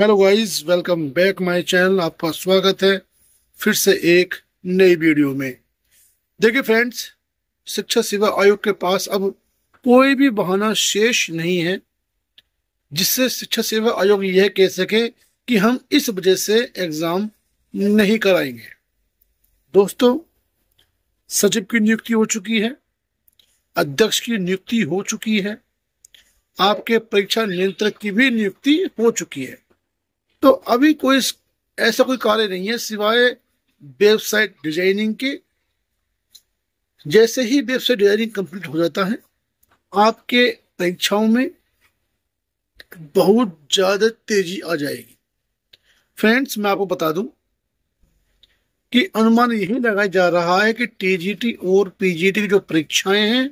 hello guys welcome back my channel आपका स्वागत है फिर से एक नई वीडियो में देखिए फ्रेंड्स शिक्षा सेवा आयोग के पास अब कोई भी बहाना शेष नहीं है जिससे शिक्षा सेवा आयोग यह कह सके कि हम इस वजह से एग्ज़ाम नहीं कराएंगे दोस्तों सचिव की नियुक्ति हो चुकी है अध्यक्ष की नियुक्ति हो चुकी है आपके परीक्षा नियंत्रक की भी नियुक्ति हो चुकी है तो अभी कोई ऐसा कोई कार्य नहीं है सिवाय वेबसाइट डिजाइनिंग के जैसे ही वेबसाइट डिजाइनिंग कंप्लीट हो जाता है आपके परीक्षाओं में बहुत ज़्यादा तेजी आ जाएगी फ्रेंड्स मैं आपको बता दूं कि अनुमान यही लगाया जा रहा है कि टीजीटी और पीजीटी की जो परीक्षाएं हैं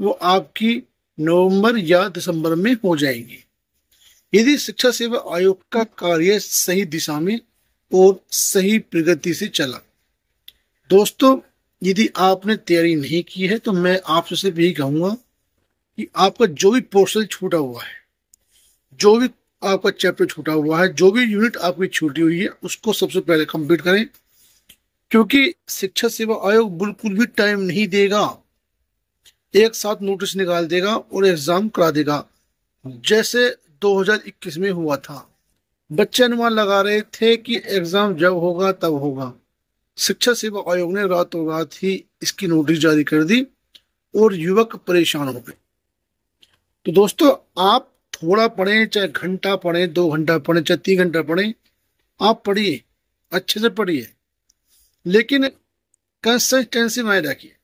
वो आपकी नवंबर या दिसंबर में हो जाएंगी यदि शिक्षा सेवा आयोग का कार्य सही दिशा में और सही प्रगति से चला दोस्तों यदि आपने तैयारी नहीं की है तो मैं आपसे सिर्फ यही कहूंगा कि आपका जो भी पोर्सल छूटा हुआ है जो भी आपका चैप्टर छूटा हुआ है जो भी यूनिट आपकी छूटी हुई है उसको सबसे पहले कंप्लीट करें क्योंकि शिक्षा सेवा आयोग बिल्कुल भी टाइम नहीं देगा एक साथ नोटिस निकाल देगा और एग्जाम करा देगा जैसे 2021 में हुआ था बच्चे अनुमान लगा रहे थे कि एग्जाम जब होगा तब होगा शिक्षा सेवा आयोग ने रातों रात ही इसकी नोटिस जारी कर दी और युवक परेशान हो गए तो दोस्तों आप थोड़ा पढ़ें चाहे घंटा पढ़ें दो घंटा पढ़ें चाहे तीन घंटा पढ़ें आप पढ़िए अच्छे से पढ़िए लेकिन कंसिस्टेंसी बनाए रखिए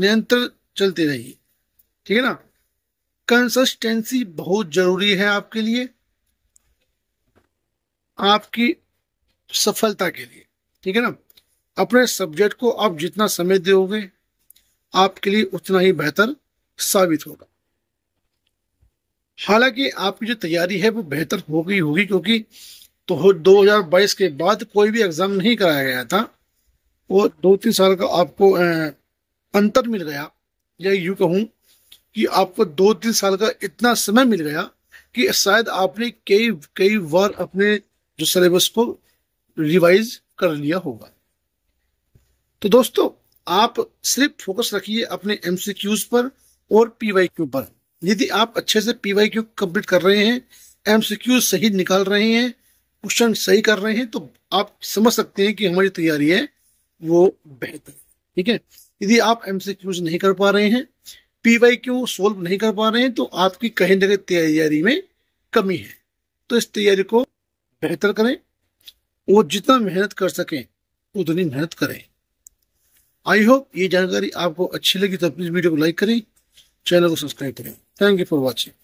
नियंत्रण चलते रहिए ठीक है ना कंसिस्टेंसी बहुत जरूरी है आपके लिए आपकी सफलता के लिए ठीक है ना अपने सब्जेक्ट को आप जितना समय दोगे आपके लिए उतना ही बेहतर साबित होगा हालांकि आपकी जो तैयारी है वो बेहतर हो गई होगी क्योंकि तो 2022 के बाद कोई भी एग्जाम नहीं कराया गया था वो दो तीन साल का आपको अंतर मिल गया या यू कहूँ कि आपको दो तीन साल का इतना समय मिल गया कि शायद आपने कई कई बार अपने जो सिलेबस को रिवाइज कर लिया होगा तो दोस्तों आप सिर्फ फोकस रखिए अपने एमसीक्यूज पर और क्यू पर यदि आप अच्छे से क्यू कंप्लीट कर रहे हैं एमसीक्यू सही निकाल रहे हैं क्वेश्चन सही कर रहे हैं तो आप समझ सकते हैं कि हमारी तैयारी है वो बेहतर ठीक है यदि आप एमसीक्यूज नहीं कर पा रहे हैं पीवाई क्यू सोल्व नहीं कर पा रहे हैं तो आपकी कहीं ना कहीं तैयारी में कमी है तो इस तैयारी को बेहतर करें वो जितना मेहनत कर सकें उतनी मेहनत करें आई होप ये जानकारी आपको अच्छी लगी तो प्लीज़ वीडियो को लाइक करें चैनल को सब्सक्राइब करें थैंक यू फॉर वॉचिंग